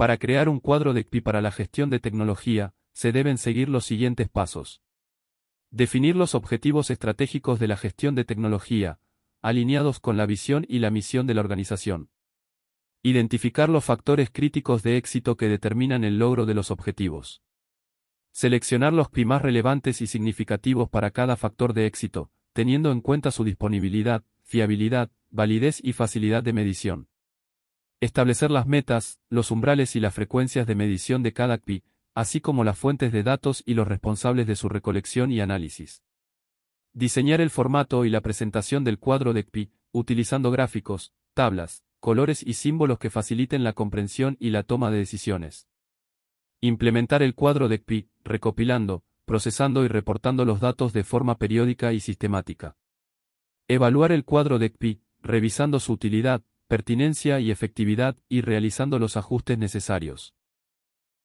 Para crear un cuadro de CPI para la gestión de tecnología, se deben seguir los siguientes pasos. Definir los objetivos estratégicos de la gestión de tecnología, alineados con la visión y la misión de la organización. Identificar los factores críticos de éxito que determinan el logro de los objetivos. Seleccionar los PI más relevantes y significativos para cada factor de éxito, teniendo en cuenta su disponibilidad, fiabilidad, validez y facilidad de medición. Establecer las metas, los umbrales y las frecuencias de medición de cada KPI, así como las fuentes de datos y los responsables de su recolección y análisis. Diseñar el formato y la presentación del cuadro de CPI, utilizando gráficos, tablas, colores y símbolos que faciliten la comprensión y la toma de decisiones. Implementar el cuadro de CPI, recopilando, procesando y reportando los datos de forma periódica y sistemática. Evaluar el cuadro de CPI, revisando su utilidad, pertinencia y efectividad y realizando los ajustes necesarios.